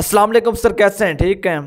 अस्सलाम वालेकुम सर कैसे हैं ठीक हैं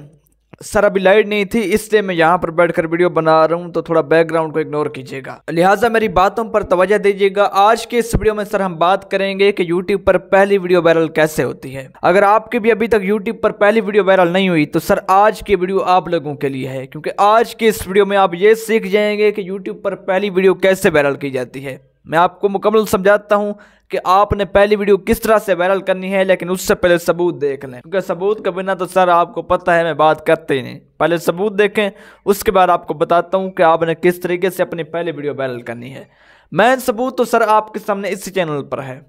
सर अभी लाइट नहीं थी इसलिए मैं यहाँ पर बैठकर वीडियो बना रहा हूँ तो थोड़ा बैकग्राउंड को इग्नोर कीजिएगा लिहाजा मेरी बातों पर तवज्जो दीजिएगा आज के इस वीडियो में सर हम बात करेंगे कि यूट्यूब पर पहली वीडियो वायरल कैसे होती है अगर आपकी भी अभी तक यूट्यूब पर पहली वीडियो वायरल नहीं हुई तो सर आज की वीडियो आप लोगों के लिए है क्योंकि आज के इस वीडियो में आप ये सीख जाएंगे कि यूट्यूब पर पहली वीडियो कैसे वायरल की जाती है मैं आपको मुकम्मल समझाता हूँ कि आपने पहली वीडियो किस तरह से वायरल करनी है लेकिन उससे पहले सबूत देख लें क्योंकि सबूत के बिना तो सर आपको पता है मैं बात करते ही नहीं पहले सबूत देखें उसके बाद आपको बताता हूँ कि आपने किस तरीके से अपनी पहली वीडियो वायरल करनी है मैं सबूत तो सर आपके सामने इसी चैनल पर है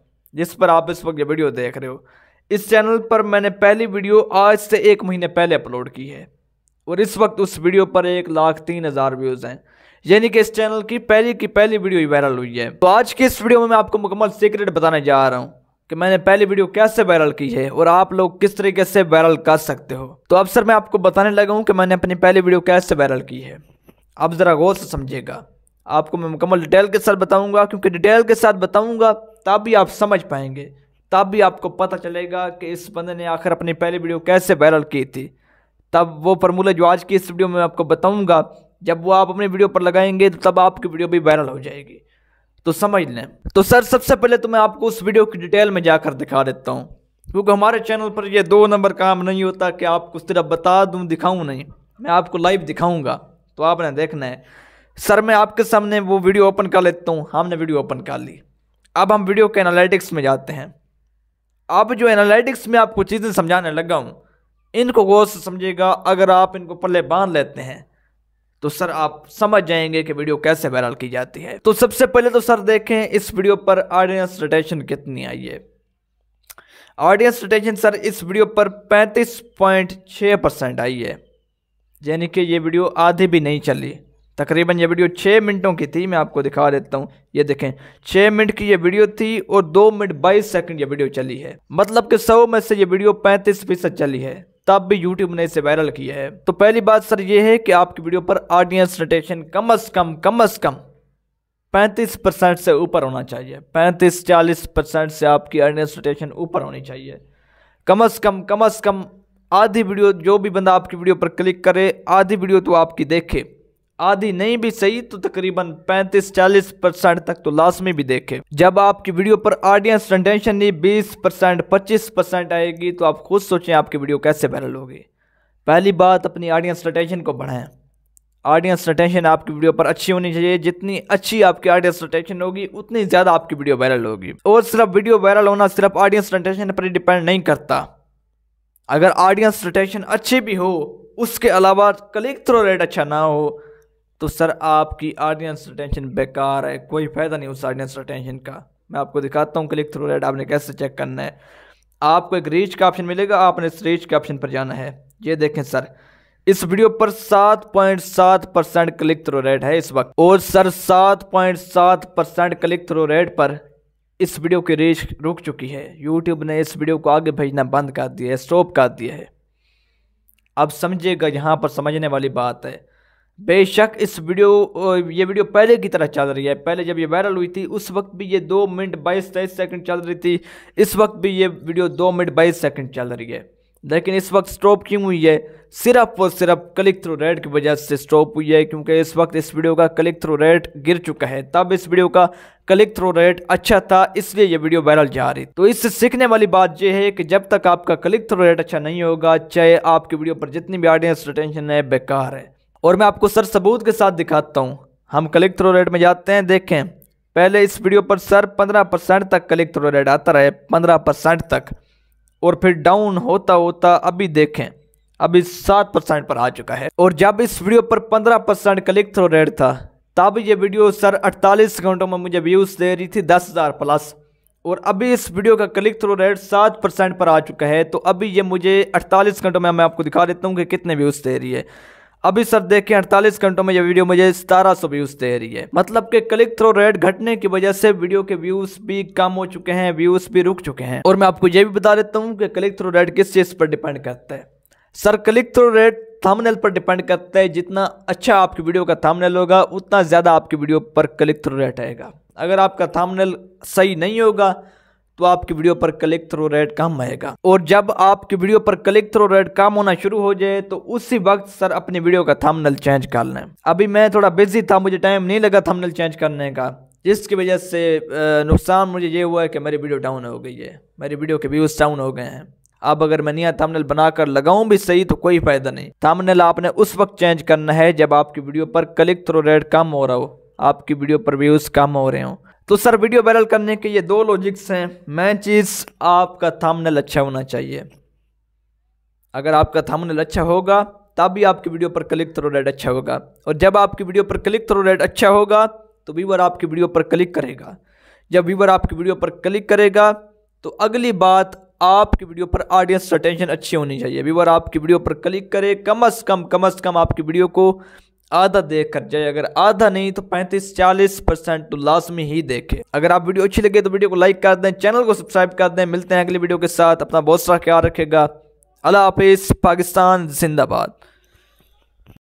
जिस पर आप इस वक्त ये वीडियो देख रहे हो इस चैनल पर मैंने पहली वीडियो आज से एक महीने पहले अपलोड की है और इस वक्त उस वीडियो पर एक लाख तीन हज़ार व्यूज़ हैं यानी कि इस चैनल की पहली की पहली वीडियो ही वायरल हुई है तो आज की इस वीडियो में मैं आपको मुकम्मल सीक्रेट बताने जा रहा हूँ कि मैंने पहली वीडियो कैसे वायरल की है और आप लोग किस तरीके से वायरल कर सकते हो तो अब सर मैं आपको बताने लगा हूँ कि मैंने अपनी पहली वीडियो कैसे वायरल की है आप ज़रा गौर से समझिएगा आपको मैं मुकम्मल डिटेल के साथ बताऊँगा क्योंकि डिटेल के साथ बताऊँगा तब भी आप समझ पाएंगे तब भी आपको पता चलेगा कि इस बंदे ने आखिर अपनी पहली वीडियो कैसे वायरल की थी तब वो फर्मूला जो आज की इस वीडियो में आपको बताऊँगा जब वो आप अपने वीडियो पर लगाएंगे तो तब आपकी वीडियो भी वायरल हो जाएगी तो समझ लें तो सर सबसे पहले तो मैं आपको उस वीडियो की डिटेल में जाकर दिखा देता हूँ क्योंकि हमारे चैनल पर यह दो नंबर काम नहीं होता कि आपको सिर्फ बता दूँ दिखाऊँ नहीं मैं आपको लाइव दिखाऊँगा तो आपने देखना है सर मैं आपके सामने वो वीडियो ओपन कर लेता हूँ हमने वीडियो ओपन कर ली अब हम वीडियो के एनालिटिक्स में जाते हैं अब जो एनालिटिक्स में आपको चीज़ें समझाने लगा हूँ इनको गौर से समझेगा अगर आप इनको पल्ले बांध लेते हैं तो सर आप समझ जाएंगे कि वीडियो कैसे वायरल की जाती है तो सबसे पहले तो सर देखें इस वीडियो पर ऑडियंस रिटेशन कितनी आई है ऑडियंस रिटेशन सर इस वीडियो पर 35.6 परसेंट आई है यानी कि ये वीडियो आधी भी नहीं चली तकरीबन ये वीडियो छः मिनटों की थी मैं आपको दिखा देता हूँ ये देखें छः मिनट की ये वीडियो थी और दो मिनट बाईस सेकंड ये वीडियो चली है मतलब कि सौ में से ये वीडियो पैंतीस फीसद चली है तब भी यूट्यूब ने इसे वायरल किया है तो पहली बात सर ये है कि आपकी वीडियो पर ऑडियंस रोटेशन कम अज कम कम अज कम पैंतीस परसेंट से ऊपर होना चाहिए पैंतीस चालीस परसेंट से आपकी अर्निंग रोटेशन ऊपर होनी चाहिए कम अज़ कम कम अज़ कम आधी वीडियो जो भी बंदा आपकी वीडियो पर क्लिक करे आधी वीडियो तो आपकी देखे आधी नहीं भी सही तो तकरीबन 35-40 परसेंट तक तो लास्ट में भी देखें जब आपकी वीडियो पर ऑडियंस रिटेंशन ही 20 परसेंट पच्चीस परसेंट आएगी तो आप खुद सोचें आपकी वीडियो कैसे वायरल होगी पहली बात अपनी ऑडियंस रिटेंशन को बढ़ाएं ऑडियंस रिटेंशन आपकी वीडियो पर अच्छी होनी चाहिए जितनी अच्छी आपकी ऑडियंस रिटेंशन होगी उतनी ज़्यादा आपकी वीडियो वायरल होगी और सिर्फ वीडियो वायरल होना सिर्फ ऑडियंस रिटेंशन पर डिपेंड नहीं करता अगर ऑडियंस रिटेंशन अच्छी भी हो उसके अलावा क्लिक थ्रो रेट अच्छा ना हो तो सर आपकी ऑडियंस रिटेंशन बेकार है कोई फ़ायदा नहीं उस ऑडियंस रिटेंशन का मैं आपको दिखाता हूँ क्लिक थ्रू रेट आपने कैसे चेक करना है आपको एक रीच का ऑप्शन मिलेगा आपने इस रीच के ऑप्शन पर जाना है ये देखें सर इस वीडियो पर 7.7 परसेंट क्लिक थ्रो रेट है इस वक्त और sir 7.7 percent click through rate पर इस वीडियो की रीच रुक चुकी है यूट्यूब ने इस वीडियो को आगे भेजना बंद कर दिया है स्टॉप कर दिया है अब समझिएगा यहाँ पर समझने वाली बात है बेशक इस वीडियो ये वीडियो पहले की तरह चल रही है पहले जब ये वायरल हुई थी उस वक्त भी ये दो मिनट बाईस तेईस सेकंड चल रही थी इस वक्त भी ये वीडियो दो मिनट बाईस सेकंड चल रही है लेकिन इस वक्त स्टॉप क्यों हुई है सिर्फ और सिर्फ क्लिक थ्रू रेट की वजह से स्टॉप हुई है क्योंकि इस वक्त इस वीडियो का क्लिक थ्रू रेट गिर चुका है तब इस वीडियो का क्लिक थ्रू रेट अच्छा था इसलिए ये वीडियो वायरल जा रही तो इससे सीखने वाली बात यह है कि जब तक आपका क्लिक थ्रू रेट अच्छा नहीं होगा चाहे आपकी वीडियो पर जितनी भी ऑडियंस रिटेंशन है बेकार है और मैं आपको सर सबूत के साथ दिखाता हूँ हम क्लिक थ्रो रेट में जाते हैं देखें पहले इस वीडियो पर सर 15 परसेंट तक क्लिक थ्रो रेट आता रहे 15 परसेंट तक और फिर डाउन होता होता अभी देखें अभी सात परसेंट पर आ चुका है और जब इस वीडियो पर पंद्रह परसेंट क्लिक थ्रो रेट था तब ये वीडियो सर अड़तालीस घंटों में मुझे व्यूज़ दे रही थी दस हज़ार प्लस और अभी इस वीडियो का क्लिक थ्रो रेट सात परसेंट पर आ चुका है तो अभी ये मुझे अड़तालीस घंटों में मैं आपको दिखा देता हूँ कि कितने व्यूज़ दे रही है अभी सर देखें अड़तालीस घंटों में यह वीडियो मुझे सतारह सौ व्यूज दे रही है मतलब के क्लिक थ्रो रेट घटने की वजह से वीडियो के व्यूज भी कम हो चुके हैं व्यूज भी रुक चुके हैं और मैं आपको यह भी बता देता हूँ कि क्लिक थ्रो रेट किस चीज़ पर डिपेंड करता है sir click through rate thumbnail पर डिपेंड करता है जितना अच्छा आपकी वीडियो का थंबनेल होगा उतना ज़्यादा आपकी वीडियो पर क्लिक थ्रो रेट आएगा अगर आपका थंबनेल सही नहीं होगा तो आपकी वीडियो पर क्लिक थ्रू रेट कम आएगा और जब आपकी वीडियो पर क्लिक थ्रू रेट कम होना शुरू हो जाए तो उसी वक्त सर अपनी वीडियो का थंबनेल चेंज कर लें अभी मैं थोड़ा बिजी था मुझे टाइम नहीं लगा थंबनेल चेंज करने का जिसकी वजह से नुकसान मुझे ये हुआ है कि मेरी वीडियो डाउन हो गई है मेरी वीडियो के व्यूज़ डाउन हो गए हैं अब अगर मैं नया थंबनेल बनाकर लगाऊं भी सही तो कोई फायदा नहीं थंबनेल आपने उस वक्त चेंज करना है जब आपकी वीडियो पर क्लिक थ्रो रेट कम हो रहा हो आपकी वीडियो पर व्यूज़ कम हो रहे हों तो सर वीडियो वायरल करने के ये दो लॉजिक्स हैं मैं चीज़ आपका थामनल अच्छा होना चाहिए अगर आपका थामनल अच्छा होगा तब भी आपकी वीडियो पर क्लिक थ्रो रेड अच्छा होगा और जब आपकी वीडियो पर क्लिक थ्रो रेड अच्छा होगा तो व्यूवर आपकी वीडियो पर क्लिक करेगा जब व्यूवर आपकी वीडियो पर क्लिक करेगा तो अगली बात आपकी वीडियो पर ऑडियंस अटेंशन अच्छी होनी चाहिए व्यूवर आपकी वीडियो पर क्लिक करे कम अज़ कम कम अज़ कम आपकी वीडियो को आधा देख कर जाए अगर आधा नहीं तो 35-40 परसेंट तो लाजमी ही देखे अगर आप वीडियो अच्छी लगे तो वीडियो को लाइक कर दें चैनल को सब्सक्राइब कर दें मिलते हैं अगली वीडियो के साथ अपना बहुत सारा ख्याल रखेगा अला हाफिज़ पाकिस्तान जिंदाबाद